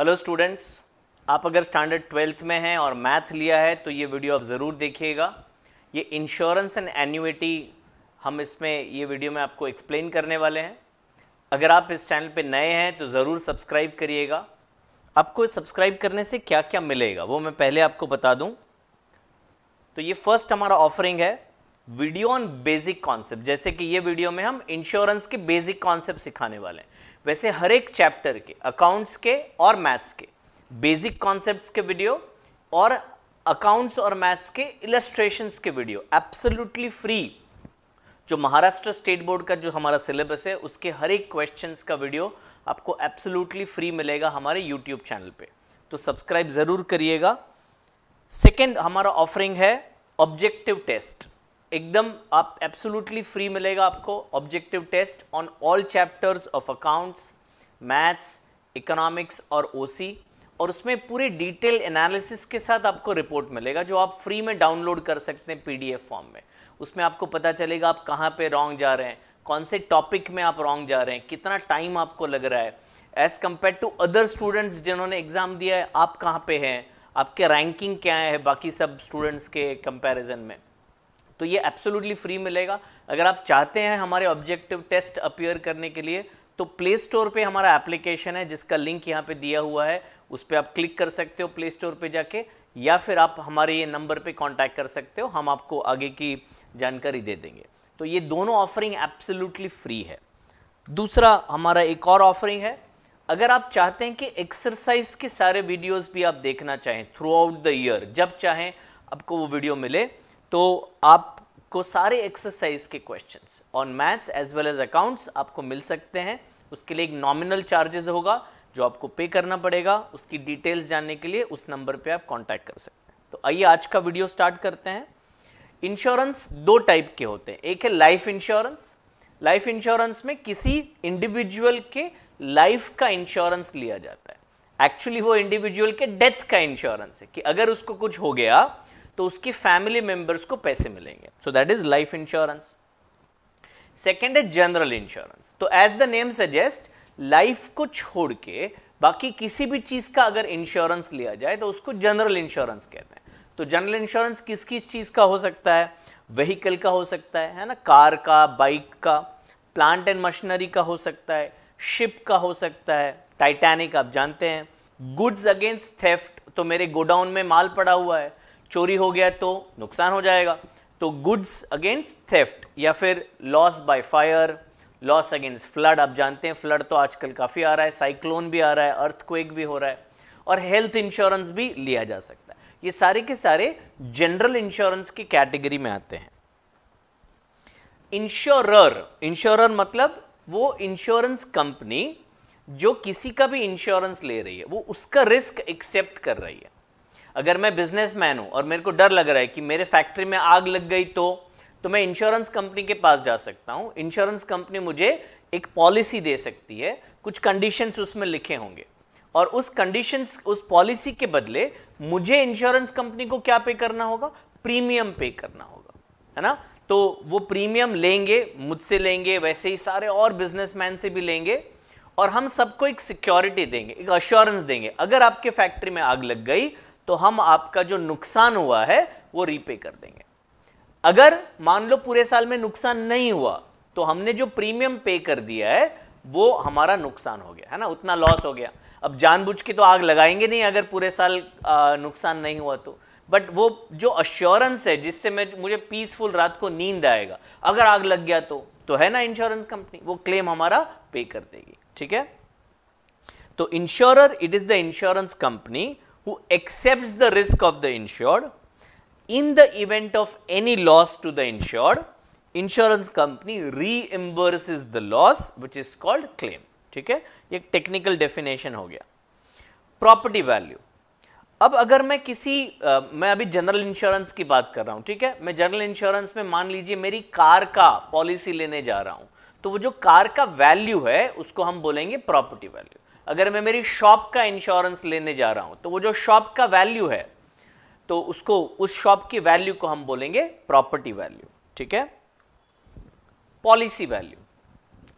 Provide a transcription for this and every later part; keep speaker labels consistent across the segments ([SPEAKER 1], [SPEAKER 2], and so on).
[SPEAKER 1] Hello students आप अगर standard twelfth में हैं और मैथ लिया है तो ये वीडियो आप ज़रूर देखिएगा ये इंश्योरेंस एंड एन्यूटी हम इसमें ये वीडियो में आपको एक्सप्लेन करने वाले हैं अगर आप इस चैनल पे नए हैं तो ज़रूर सब्सक्राइब करिएगा आपको सब्सक्राइब करने से क्या क्या मिलेगा वो मैं पहले आपको बता दूँ तो ये फर्स्ट हमारा ऑफरिंग है वीडियो ऑन बेसिक कॉन्सेप्ट जैसे कि ये वीडियो में हम इंश्योरेंस के बेसिक कॉन्सेप्ट सिखाने वाले हैं वैसे हर एक चैप्टर के अकाउंट्स के और मैथ्स के बेसिक कॉन्सेप्ट्स के वीडियो और अकाउंट्स और मैथ्स के इलस्ट्रेशंस के वीडियो एब्सोल्युटली फ्री जो महाराष्ट्र स्टेट बोर्ड का जो हमारा सिलेबस है उसके हर एक क्वेश्चंस का वीडियो आपको एब्सोल्युटली फ्री मिलेगा हमारे यूट्यूब चैनल पे तो सब्सक्राइब ज़रूर करिएगा सेकेंड हमारा ऑफरिंग है ऑब्जेक्टिव टेस्ट एकदम आप एब्सोल्युटली फ्री मिलेगा आपको objective test on all chapters of accounts maths economics और ओसी और उसमें पूरे डिटेल एनालिसिस के साथ आपको रिपोर्ट मिलेगा जो आप फ्री में डाउनलोड कर सकते हैं पीडीएफ फॉर्म में उसमें आपको पता चलेगा आप कहाँ पे रॉन्ग जा रहे हैं कौन से टॉपिक में आप रॉन्ग जा रहे हैं कितना टाइम आपको लग रहा है as compare to other students जिन्होंने एग्ज़ाम दिया है आप कहाँ पे हैं आपके रैंकिंग क्या है बाकी सब स्टूडेंट्स के कंपैरिजन में तो ये एब्सोल्युटली फ्री मिलेगा अगर आप चाहते हैं हमारे ऑब्जेक्टिव टेस्ट अपियर करने के लिए तो प्ले स्टोर पे हमारा एप्लीकेशन है जिसका लिंक यहाँ पे दिया हुआ है उस पर आप क्लिक कर सकते हो प्ले स्टोर पे जाके या फिर आप हमारे ये नंबर पे कांटेक्ट कर सकते हो हम आपको आगे की जानकारी दे देंगे तो ये दोनों ऑफरिंग एब्सोल्युटली फ्री है दूसरा हमारा एक और ऑफरिंग है अगर आप चाहते हैं कि एक्सरसाइज के सारे वीडियोस भी आप देखना चाहें थ्रू आउट द ईयर जब चाहें आपको वो वीडियो मिले तो आपको सारे एक्सरसाइज के questions on maths as well as accounts आपको मिल सकते हैं उसके लिए एक नॉमिनल चार्जेस होगा जो आपको पे करना पड़ेगा उसकी डिटेल्स जानने के लिए उस नंबर पे आप कांटेक्ट कर सकते हैं तो आइए आज का वीडियो स्टार्ट करते हैं इंश्योरेंस दो टाइप के होते हैं एक है लाइफ इंश्योरेंस लाइफ इंश्योरेंस में किसी इंडिविजुअल के लाइफ का इंश्योरेंस लिया जाता है एक्चुअली वो इंडिविजुअल के डेथ का इंश्योरेंस है कि अगर उसको कुछ हो गया तो उसकी फैमिली मेंबर्स को पैसे मिलेंगे so that is life insurance second है जनरल इंश्योरेंस तो as the name suggest life को छोड़ के बाकी किसी भी चीज का अगर इंश्योरेंस लिया जाए तो उसको जनरल इंश्योरेंस कहते हैं तो जनरल इंश्योरेंस किस किस चीज का हो सकता है व्हीकल का हो सकता है है ना कार का बाइक का प्लांट एंड मशीनरी का हो सकता है शिप का हो सकता है टाइटैनिक आप जानते हैं गुड्स अगेंस्ट थेफ्ट तो मेरे गोडाउन में माल पड़ा हुआ है चोरी हो गया तो नुकसान हो जाएगा तो गुड्स अगेंस्ट थेफ्ट या फिर loss by fire loss against flood आप जानते हैं फ्लड तो आजकल काफ़ी आ रहा है साइक्लोन भी आ रहा है अर्थक्वेक भी हो रहा है और हेल्थ इंश्योरेंस भी लिया जा सकता है ये सारे के सारे जनरल इंश्योरेंस की कैटेगरी में आते हैं इंश्योरर इंश्योरर मतलब वो इंश्योरेंस कंपनी जो किसी का भी इंश्योरेंस ले रही है वो उसका रिस्क एक्सेप्ट कर रही है अगर मैं बिजनेसमैन हूं और मेरे को डर लग रहा है कि मेरे फैक्ट्री में आग लग गई तो तो मैं इंश्योरेंस कंपनी के पास जा सकता हूं इंश्योरेंस कंपनी मुझे एक पॉलिसी दे सकती है कुछ कंडीशंस उसमें लिखे होंगे और उस कंडीशंस उस पॉलिसी के बदले मुझे इंश्योरेंस कंपनी को क्या पे करना होगा प्रीमियम पे करना होगा है ना तो वो प्रीमियम लेंगे मुझसे लेंगे वैसे ही सारे और बिजनेसमैन से भी लेंगे और हम सबको एक सिक्योरिटी देंगे एक अश्योरेंस देंगे अगर आपके फैक्ट्री में आग लग गई तो हम आपका जो नुकसान हुआ है वो रीपे कर देंगे अगर मान लो पूरे साल में नुकसान नहीं हुआ तो हमने जो प्रीमियम पे कर दिया है वो हमारा नुकसान हो गया है ना उतना लॉस हो गया अब जानबूझ के तो आग लगाएंगे नहीं अगर पूरे साल आ, नुकसान नहीं हुआ तो बट वो जो अश्योरेंस है जिससे मैं मुझे पीसफुल रात को नींद आएगा अगर आग लग गया तो तो है ना इंश्योरेंस कंपनी वो क्लेम हमारा पे कर देगी ठीक है तो insurer it is the insurance company who accepts the risk of the insured. In the event of any loss to the insured, insurance company reimburses the loss which is called claim. ठीक है ये technical definition हो गया property value अब अगर मैं किसी आ, मैं अभी जनरल इंश्योरेंस की बात कर रहा हूं ठीक है मैं जनरल इंश्योरेंस में मान लीजिए मेरी कार का पॉलिसी लेने जा रहा हूं तो वो जो कार का वैल्यू है उसको हम बोलेंगे प्रॉपर्टी वैल्यू अगर मैं मेरी शॉप का इंश्योरेंस लेने जा रहा हूं तो वो जो शॉप का वैल्यू है तो उसको उस शॉप की वैल्यू को हम बोलेंगे प्रॉपर्टी वैल्यू ठीक है पॉलिसी वैल्यू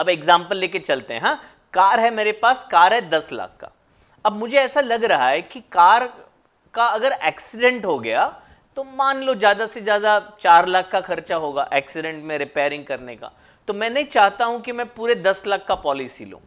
[SPEAKER 1] अब एग्जाम्पल लेके चलते हैं हा कार है मेरे पास कार है दस लाख का अब मुझे ऐसा लग रहा है कि कार का अगर एक्सीडेंट हो गया तो मान लो ज़्यादा से ज़्यादा चार लाख का खर्चा होगा एक्सीडेंट में रिपेयरिंग करने का तो मैं नहीं चाहता हूं कि मैं पूरे दस लाख का पॉलिसी लू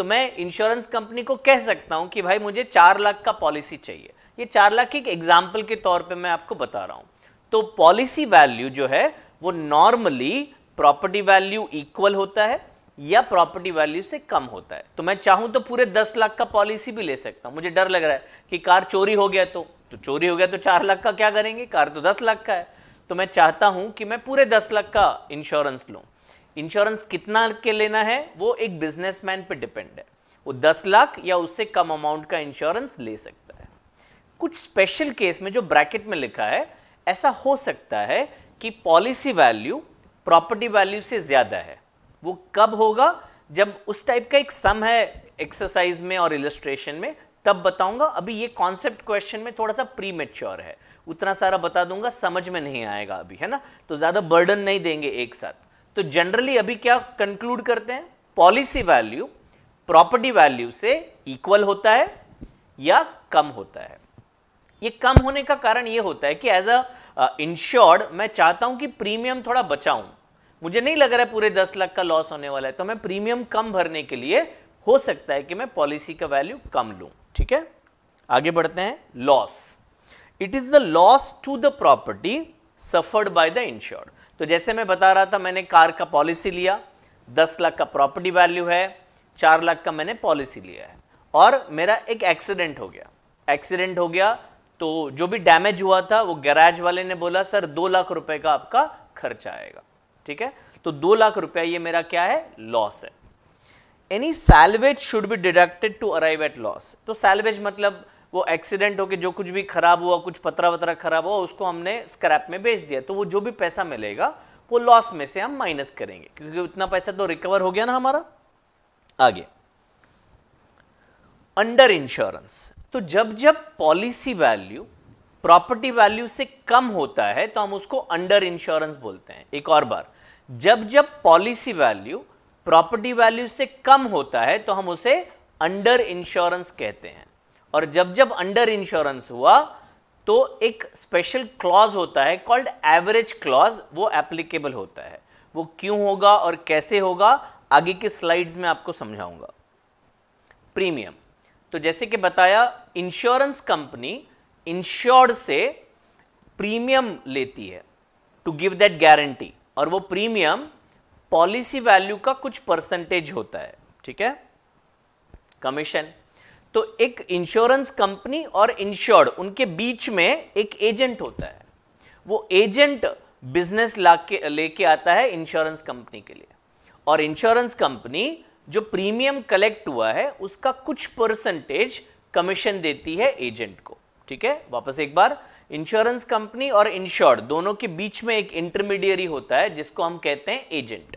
[SPEAKER 1] तो मैं इंश्योरेंस कंपनी को कह सकता हूं कि भाई मुझे चार लाख का पॉलिसी चाहिए ये चार लाख एक एग्जाम्पल के तौर पे मैं आपको बता रहा हूं तो पॉलिसी वैल्यू जो है वो नॉर्मली प्रॉपर्टी वैल्यू इक्वल होता है या प्रॉपर्टी वैल्यू से कम होता है तो मैं चाहूं तो पूरे दस लाख का पॉलिसी भी ले सकता हूं मुझे डर लग रहा है कि कार चोरी हो गया तो तो चोरी हो गया तो चार लाख का क्या करेंगे कार तो दस लाख का है तो मैं चाहता हूं कि मैं पूरे दस लाख का इंश्योरेंस लूं इंश्योरेंस कितना के लेना है वो एक बिजनेसमैन पे डिपेंड है वो दस लाख या उससे कम अमाउंट का इंश्योरेंस ले सकता है कुछ स्पेशल केस में जो ब्रैकेट में लिखा है ऐसा हो सकता है कि पॉलिसी वैल्यू प्रॉपर्टी वैल्यू से ज़्यादा है वो कब होगा जब उस टाइप का एक सम है एक्सरसाइज में और इलस्ट्रेशन में तब बताऊंगा अभी ये कॉन्सेप्ट क्वेश्चन में थोड़ा सा प्री है उतना सारा बता दूंगा समझ में नहीं आएगा अभी है ना तो ज़्यादा बर्डन नहीं देंगे एक साथ तो जनरली अभी क्या कंक्लूड करते हैं पॉलिसी वैल्यू प्रॉपर्टी वैल्यू से इक्वल होता है या कम होता है ये कम होने का कारण ये होता है कि एज अ इंश्योर्ड मैं चाहता हूं कि प्रीमियम थोड़ा बचाऊं मुझे नहीं लग रहा है पूरे दस लाख का लॉस होने वाला है तो मैं प्रीमियम कम भरने के लिए हो सकता है कि मैं पॉलिसी का वैल्यू कम लूं ठीक है आगे बढ़ते हैं loss it is the loss to the property suffered by the insured तो जैसे मैं बता रहा था मैंने कार का पॉलिसी लिया दस लाख का प्रॉपर्टी वैल्यू है चार लाख का मैंने पॉलिसी लिया है और मेरा एक एक्सीडेंट हो गया एक्सीडेंट हो गया तो जो भी डैमेज हुआ था वो गैराज वाले ने बोला सर दो लाख रुपए का आपका खर्चा आएगा ठीक है तो दो लाख रुपया ये मेरा क्या है लॉस है any salvage should be deducted to arrive at loss तो सैलवेज मतलब वो एक्सीडेंट होकर जो कुछ भी खराब हुआ कुछ पतरा वतरा खराब हुआ उसको हमने स्क्रैप में बेच दिया तो वो जो भी पैसा मिलेगा वो लॉस में से हम माइनस करेंगे क्योंकि उतना पैसा तो रिकवर हो गया ना हमारा आगे अंडर इंश्योरेंस तो जब जब पॉलिसी वैल्यू प्रॉपर्टी वैल्यू से कम होता है तो हम उसको अंडर इंश्योरेंस बोलते हैं एक और बार जब जब पॉलिसी वैल्यू प्रॉपर्टी वैल्यू से कम होता है तो हम उसे अंडर इंश्योरेंस कहते हैं और जब जब अंडर इंश्योरेंस हुआ तो एक स्पेशल क्लॉज होता है कॉल्ड एवरेज क्लॉज वो एप्लीकेबल होता है वो क्यों होगा और कैसे होगा आगे की स्लाइड्स में आपको समझाऊंगा प्रीमियम तो जैसे कि बताया इंश्योरेंस कंपनी इंश्योर्ड से प्रीमियम लेती है टू गिव दैट गारंटी और वो प्रीमियम पॉलिसी वैल्यू का कुछ परसेंटेज होता है ठीक है कमीशन तो एक इंश्योरेंस कंपनी और इंश्योर्ड उनके बीच में एक एजेंट होता है वो एजेंट बिजनेस ला के लेके आता है इंश्योरेंस कंपनी के लिए और इंश्योरेंस कंपनी जो प्रीमियम कलेक्ट हुआ है उसका कुछ परसेंटेज कमीशन देती है एजेंट को ठीक है वापस एक बार इंश्योरेंस कंपनी और इंश्योर्ड दोनों के बीच में एक इंटरमीडियरी होता है जिसको हम कहते हैं एजेंट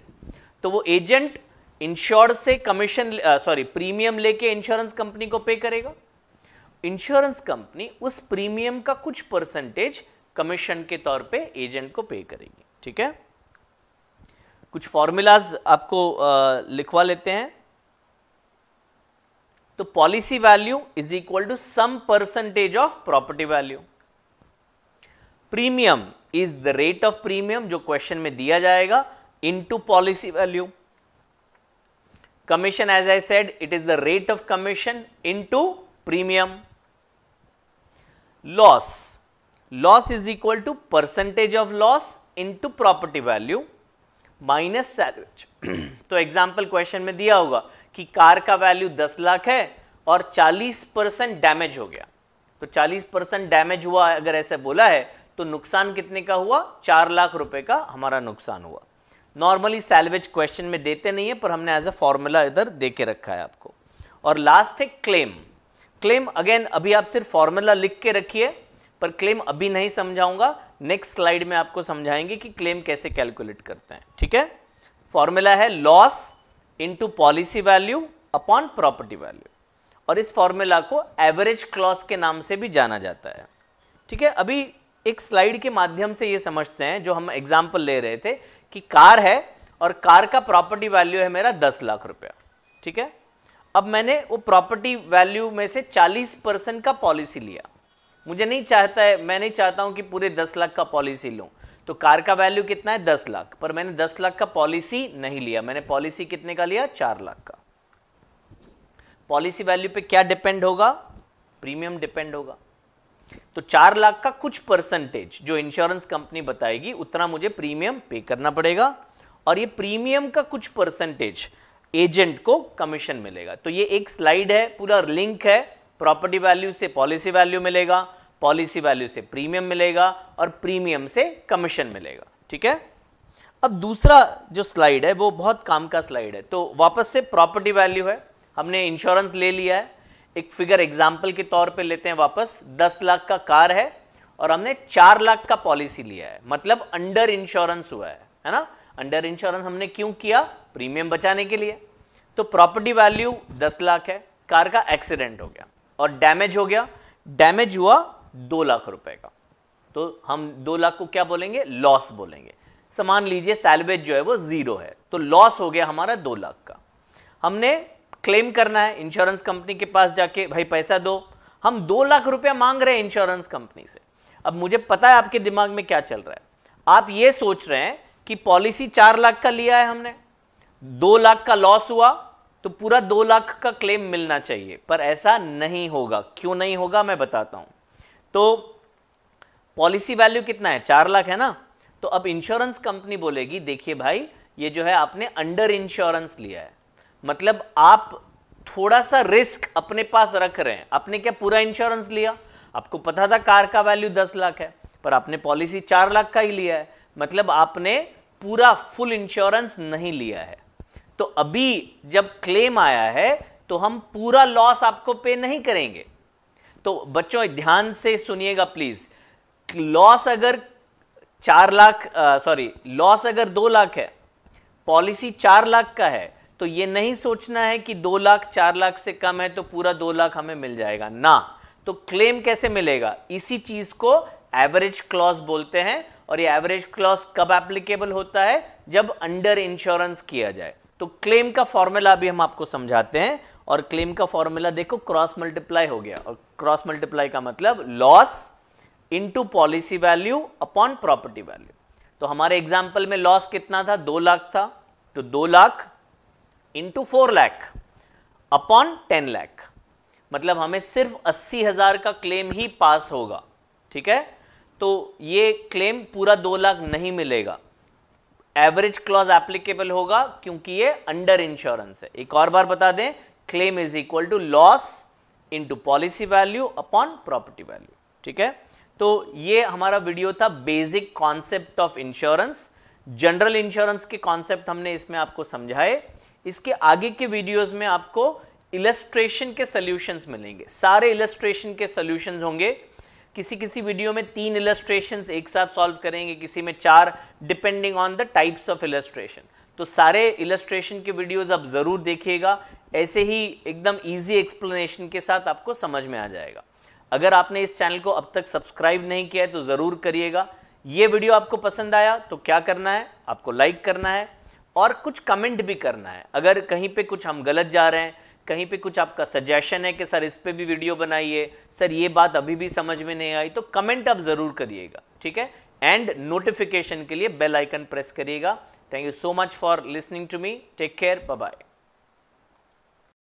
[SPEAKER 1] तो वो एजेंट इंश्योर से कमीशन सॉरी प्रीमियम लेके इंश्योरेंस कंपनी को पे करेगा इंश्योरेंस कंपनी उस प्रीमियम का कुछ परसेंटेज कमीशन के तौर पे एजेंट को पे करेगी ठीक है कुछ फॉर्मूलाज आपको लिखवा लेते हैं तो policy value is equal to sum percentage of property value premium is the rate of premium जो क्वेश्चन में दिया जाएगा into policy value commission as I said it is the rate of commission into premium. Loss, loss is equal to percentage of loss into property value minus salvage to example question mein diya hoga ki car ka value 10 lakh hai aur 40 damage ho gaya to 40 damage hua agar aise bola hai to nuksan kitne ka hua 4 lakh rupaye ka hamara nuksan hua normally salvage question में देते नहीं है पर हमने as a formula इधर दे के रखा है आपको और लास्ट है क्लेम क्लेम अगेन अभी आप सिर्फ फॉर्मूला लिख के रखिए पर क्लेम अभी नहीं समझाऊंगा नेक्स्ट स्लाइड में आपको समझाएंगे कि क्लेम कैसे कैलकुलेट करते हैं ठीक है फॉर्मूला है loss into policy value upon property value और इस फॉर्मूला को एवरेज क्लॉस के नाम से भी जाना जाता है ठीक है अभी एक स्लाइड के माध्यम से ये समझते हैं जो हम एग्जाम्पल ले रहे थे कि कार है और कार का प्रॉपर्टी वैल्यू है मेरा दस लाख रुपया ठीक है अब मैंने वो प्रॉपर्टी वैल्यू में से चालीस परसेंट का पॉलिसी लिया मुझे नहीं चाहता है मैं नहीं चाहता हूं कि पूरे दस लाख का पॉलिसी लूं तो कार का वैल्यू कितना है दस लाख पर मैंने दस लाख का पॉलिसी नहीं लिया मैंने पॉलिसी कितने का लिया चार लाख का पॉलिसी वैल्यू पे क्या डिपेंड होगा प्रीमियम डिपेंड होगा तो चार लाख का कुछ परसेंटेज जो इंश्योरेंस कंपनी बताएगी उतना मुझे प्रीमियम पे करना पड़ेगा और ये प्रीमियम का कुछ परसेंटेज एजेंट को कमीशन मिलेगा तो ये एक स्लाइड है पूरा लिंक है प्रॉपर्टी वैल्यू से पॉलिसी वैल्यू मिलेगा पॉलिसी वैल्यू से प्रीमियम मिलेगा और प्रीमियम से कमीशन मिलेगा ठीक है अब दूसरा जो स्लाइड है वो बहुत काम का स्लाइड है तो वापस से प्रॉपर्टी वैल्यू है हमने इंश्योरेंस ले लिया है एक फिगर एग्जाम्पल के तौर पे लेते हैं वापस दस लाख का कार है और हमने चार लाख का पॉलिसी लिया है मतलब अंडर इंश्योरेंस हुआ है है ना अंडर इंश्योरेंस हमने क्यों किया प्रीमियम बचाने के लिए तो प्रॉपर्टी वैल्यू दस लाख है कार का एक्सीडेंट हो गया और डैमेज हो गया डैमेज हुआ दो लाख रुपए का तो हम दो लाख को क्या बोलेंगे लॉस बोलेंगे समान लीजिए सैलवेज जो है वो जीरो है तो लॉस हो गया हमारा दो लाख का हमने क्लेम करना है इंश्योरेंस कंपनी के पास जाके भाई पैसा दो हम दो लाख रुपया मांग रहे हैं इंश्योरेंस कंपनी से अब मुझे पता है आपके दिमाग में क्या चल रहा है आप ये सोच रहे हैं कि पॉलिसी चार लाख का लिया है हमने दो लाख का लॉस हुआ तो पूरा दो लाख का क्लेम मिलना चाहिए पर ऐसा नहीं होगा क्यों नहीं होगा मैं बताता हूं तो पॉलिसी वैल्यू कितना है चार लाख है ना तो अब इंश्योरेंस कंपनी बोलेगी देखिए भाई ये जो है आपने अंडर इंश्योरेंस लिया है मतलब आप थोड़ा सा रिस्क अपने पास रख रहे हैं आपने क्या पूरा इंश्योरेंस लिया आपको पता था कार का वैल्यू दस लाख है पर आपने पॉलिसी चार लाख का ही लिया है मतलब आपने पूरा फुल इंश्योरेंस नहीं लिया है तो अभी जब क्लेम आया है तो हम पूरा लॉस आपको पे नहीं करेंगे तो बच्चों ध्यान से सुनिएगा प्लीज लॉस अगर चार लाख सॉरी लॉस अगर दो लाख है पॉलिसी चार लाख का है तो ये नहीं सोचना है कि दो लाख चार लाख से कम है तो पूरा दो लाख हमें मिल जाएगा ना तो क्लेम कैसे मिलेगा इसी चीज को एवरेज क्लॉज बोलते हैं और ये एवरेज क्लॉज कब एप्लीकेबल होता है जब अंडर इंश्योरेंस किया जाए तो क्लेम का फॉर्मूला भी हम आपको समझाते हैं और क्लेम का फॉर्मूला देखो क्रॉस मल्टीप्लाई हो गया और क्रॉस मल्टीप्लाई का मतलब loss into policy value upon property value तो हमारे एग्जाम्पल में लॉस कितना था दो लाख था तो दो lakh into four lakh upon ten lakh मतलब हमें सिर्फ अस्सी हजार का क्लेम ही पास होगा ठीक है तो ये क्लेम पूरा दो लाख नहीं मिलेगा एवरेज क्लॉज एप्लीकेबल होगा क्योंकि ये अंडर इंश्योरेंस है एक और बार बता दें claim is equal to loss into policy value upon property value ठीक है तो ये हमारा वीडियो था basic concept of insurance general insurance के कॉन्सेप्ट हमने इसमें आपको समझाए इसके आगे के वीडियोस में आपको इलेस्ट्रेशन के सॉल्यूशंस मिलेंगे सारे इलेस्ट्रेशन के सॉल्यूशंस होंगे किसी किसी वीडियो में तीन इलस्ट्रेशन एक साथ सॉल्व करेंगे किसी में चार depending on the types of illustration तो सारे इलेस्ट्रेशन के वीडियोज आप ज़रूर देखिएगा ऐसे ही एकदम ईजी एक्सप्लेनेशन के साथ आपको समझ में आ जाएगा अगर आपने इस चैनल को अब तक सब्सक्राइब नहीं किया है तो ज़रूर करिएगा ये वीडियो आपको पसंद आया तो क्या करना है आपको लाइक करना है और कुछ कमेंट भी करना है अगर कहीं पे कुछ हम गलत जा रहे हैं कहीं पे कुछ आपका सजेशन है कि सर इस पे भी वीडियो बनाइए सर ये बात अभी भी समझ में नहीं आई तो कमेंट आप ज़रूर करिएगा ठीक है एंड नोटिफिकेशन के लिए बेल आइकन प्रेस करिएगा thank you so much for listening to me take care bye